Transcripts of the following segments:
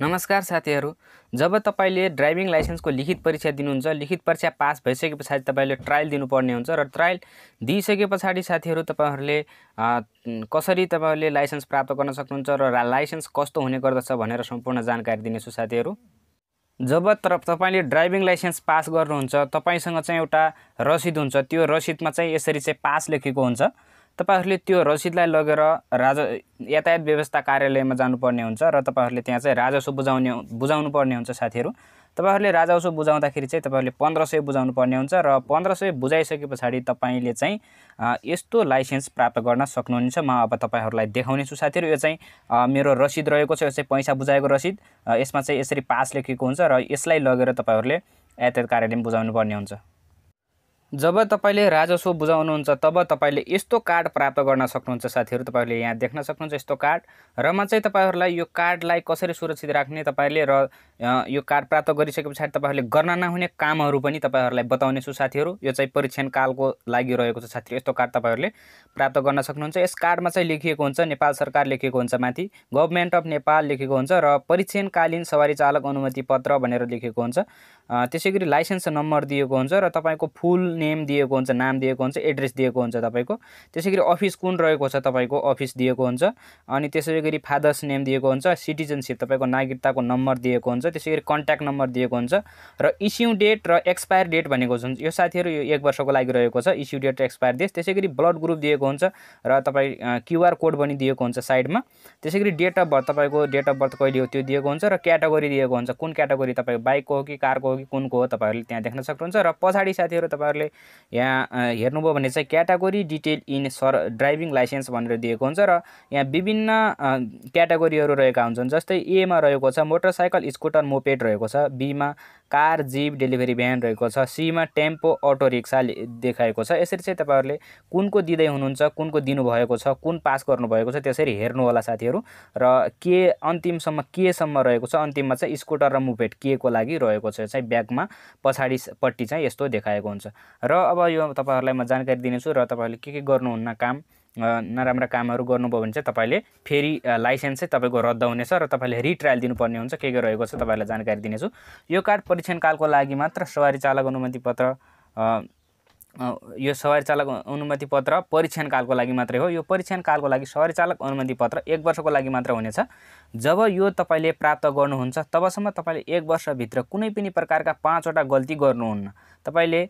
नमस्कार साथीहरू जब तपाईँले ड्राइभिङ लाइसेन्सको लिखित परीक्षा दिनुहुन्छ लिखित परीक्षा पास भइसके पछाडि तपाईँले ट्रायल दिनुपर्ने हुन्छ र ट्रायल दिइसके पछाडि साथीहरू तपाईँहरूले कसरी तपाईँहरूले लाइसेन्स प्राप्त गर्न सक्नुहुन्छ र लाइसेन्स कस्तो हुने गर्दछ भनेर सम्पूर्ण जानकारी दिनेछु साथीहरू जब तर तपाईँले ड्राइभिङ लाइसेन्स पास गर्नुहुन्छ तपाईँसँग चाहिँ एउटा रसिद हुन्छ त्यो रसिदमा चाहिँ यसरी चाहिँ पास लेखेको हुन्छ तपाईँहरूले त्यो रसिदलाई लगेर राज यातायात व्यवस्था कार्यालयमा जानुपर्ने हुन्छ र तपाईँहरूले त्यहाँ चाहिँ राजस्व बुझाउने बुझाउनु पर्ने हुन्छ साथीहरू तपाईँहरूले राजस्व बुझाउँदाखेरि चाहिँ तपाईँहरूले पन्ध्र सय बुझाउनु पर्ने हुन्छ र पन्ध्र सय बुझाइसके पछाडि तपाईँले चाहिँ यस्तो लाइसेन्स प्राप्त गर्न सक्नुहुनेछ म अब तपाईँहरूलाई देखाउनेछु साथीहरू यो चाहिँ मेरो रसिद रहेको छ यो चाहिँ पैसा बुझाएको रसिद यसमा चाहिँ यसरी पास लेखेको हुन्छ र यसलाई लगेर तपाईँहरूले यातायात कार्यालयमा बुझाउनु पर्ने हुन्छ जब तपाईँले राजस्व बुझाउनुहुन्छ तब तपाईँले यस्तो कार्ड प्राप्त गर्न सक्नुहुन्छ साथीहरू तपाईँहरूले यहाँ देख्न सक्नुहुन्छ यस्तो कार्ड र म चाहिँ तपाईँहरूलाई यो कार्डलाई कसरी सुरक्षित राख्ने तपाईँले र यो कार्ड प्राप्त गरिसके पछाडि तपाईँहरूले गर्न नहुने कामहरू पनि तपाईँहरूलाई बताउनेछु साथीहरू यो चाहिँ परीक्षण कालको लागि रहेको छ साथीहरू यस्तो कार्ड तपाईँहरूले प्राप्त गर्न सक्नुहुन्छ यस कार्डमा चाहिँ लेखिएको हुन्छ नेपाल सरकार लेखिएको हुन्छ माथि गभर्मेन्ट अफ नेपाल लेखेको हुन्छ र परीक्षणकालीन सवारी चालक अनुमति पत्र भनेर लेखेको हुन्छ त्यसै गरी लाइसेन्स नम्बर दिएको हुन्छ र तपाईँको फुल नेम दिएको हुन्छ नाम दिएको हुन्छ एड्रेस दिएको हुन्छ तपाईँको त्यसै गरी अफिस कुन रहेको छ तपाईँको अफिस दिएको हुन्छ अनि त्यसै गरी फादर्स नेम दिएको हुन्छ सिटिजनसिप तपाईँको नागरिकताको नम्बर दिएको हुन्छ त्यसै गरी कन्ट्याक्ट नम्बर दिएको हुन्छ र इस्यु डेट र एक्सपायर डेट भनेको हुन्छ यो साथीहरू यो एक वर्षको लागि रहेको छ इस्यु डेट र एक्सपायर डेट त्यसै गरी ब्लड ग्रुप दिएको हुन्छ र तपाईँ क्युआर कोड पनि दिएको हुन्छ साइडमा त्यसै गरी डेट अफ बर्थ तपाईँको डेट अफ बर्थ कहिले हो त्यो दिएको हुन्छ र क्याटेगोरी दिएको हुन्छ कुन क्याटेगोरी तपाईँको बाइकको हो कि कारको हो कि कुनको हो तपाईँहरूले त्यहाँ देख्न सक्नुहुन्छ र पछाडि साथीहरू तपाईँहरूले यहाँ हेर्नुभयो भने चाहिँ क्याटागोरी डिटेल इन सर ड्राइभिङ लाइसेन्स भनेर दिएको हुन्छ र यहाँ विभिन्न क्याटागोरीहरू रहेका हुन्छन् जस्तै एमा रहेको छ मोटरसाइकल स्कुटर मोपेड रहेको छ बीमा कार जिप डेलिभरी भ्यान रहेको छ सीमा टेम्पो अटो रिक्सा देखाएको छ यसरी चाहिँ तपाईँहरूले कुनको दिँदै हुनुहुन्छ कुनको दिनुभएको छ कुन पास गर्नुभएको छ त्यसरी हेर्नु होला साथीहरू र के अन्तिमसम्म केसम्म रहेको छ अन्तिममा चाहिँ स्कुटर र मुभेट के को लागि रहेको छ चाहिँ ब्यागमा पछाडिपट्टि चाहिँ यस्तो देखाएको हुन्छ र अब यो तपाईँहरूलाई म जानकारी दिनेछु र तपाईँहरूले के के गर्नुहुन्न काम नराम्रा कामहरू गर्नुभयो भने चाहिँ तपाईँले फेरि लाइसेन्स चाहिँ तपाईँको रद्द हुनेछ र तपाईँले रिट्रायल दिनुपर्ने हुन्छ के के रहेको छ तपाईँलाई जानकारी दिनेछु यो कार्ड परीक्षण कालको लागि मात्र सवारी चालक अनुमति पत्र यो सवारी चालक अनुमति पत्र परीक्षण कालको लागि मात्रै हो यो परीक्षण कालको लागि सवारी चालक अनुमति पत्र एक वर्षको लागि मात्र हुनेछ जब यो तपाईँले प्राप्त गर्नुहुन्छ तबसम्म तपाईँले एक वर्षभित्र कुनै पनि प्रकारका पाँचवटा गल्ती गर्नुहुन्न तपाईँले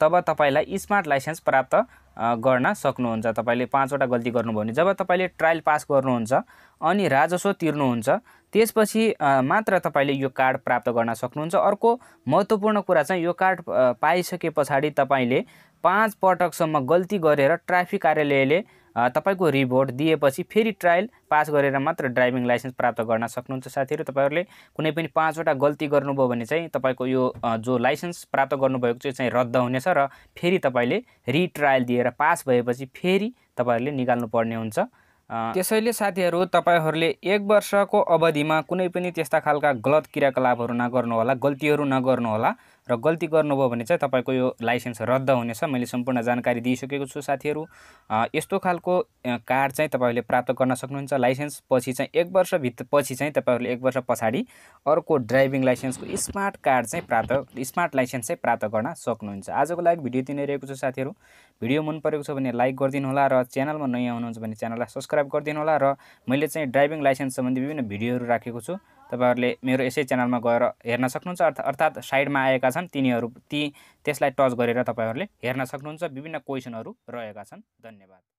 तब तपाईँलाई स्मार्ट लाइसेन्स प्राप्त गर्न सक्नुहुन्छ तपाईँले पाँचवटा गल्ती गर्नुभयो भने जब तपाईँले ट्रायल पास गर्नुहुन्छ अनि राजस्व तिर्नुहुन्छ त्यसपछि मात्र तपाईँले यो कार्ड प्राप्त गर्न सक्नुहुन्छ अर्को महत्त्वपूर्ण कुरा चाहिँ यो कार्ड पाइसके पछाडि तपाईँले पाँच पटकसम्म गल्ती गरेर ट्राफिक कार्यालयले तपाईँको रिभोट दिएपछि फेरि ट्रायल पास गरेर मात्र ड्राइभिङ लाइसेन्स प्राप्त गर्न सक्नुहुन्छ साथीहरू तपाईँहरूले कुनै पनि पाँचवटा गल्ती गर्नुभयो भने चाहिँ तपाईँको यो जो लाइसेन्स प्राप्त गर्नुभएको चाहिँ चाहिँ रद्द हुनेछ र फेरि तपाईँले रिट्रायल दिएर पास भएपछि फेरि तपाईँहरूले निकाल्नु पर्ने हुन्छ त्यसैले साथीहरू तपाईँहरूले एक वर्षको अवधिमा कुनै पनि त्यस्ता खालका गलत क्रियाकलापहरू नगर्नुहोला गल्तीहरू नगर्नुहोला र गल्ती गर्नुभयो भने चाहिँ तपाईँको यो लाइसेन्स रद्द हुनेछ मैले सम्पूर्ण जानकारी दिइसकेको छु साथीहरू यस्तो खालको कार्ड चाहिँ तपाईँहरूले प्राप्त गर्न सक्नुहुन्छ लाइसेन्स पछि चाहिँ एक वर्षभित्र पछि चाहिँ तपाईँहरूले एक वर्ष पछाडि अर्को ड्राइभिङ लाइसेन्सको स्मार्ट कार्ड चाहिँ प्राप्त स्मार्ट लाइसेन्स चाहिँ प्राप्त गर्न सक्नुहुन्छ आजको लागि भिडियो दिने रहेको छु साथीहरू भिडियो मन परेको छ भने लाइक गरिदिनु होला र च्यानलमा नयाँ आउनुहुन्छ भने च्यानललाई सब्सक्राइब गरिदिनु होला र मैले चाहिँ ड्राइभिङ लाइसेन्स सम्बन्धी विभिन्न भिडियोहरू राखेको छु तपाईँहरूले मेरो यसै च्यानलमा गएर हेर्न सक्नुहुन्छ अर्थ अर्थात् साइडमा आएका छन् तिनीहरू ती त्यसलाई टच गरेर तपाईँहरूले हेर्न सक्नुहुन्छ विभिन्न क्वेसनहरू रहेका छन् धन्यवाद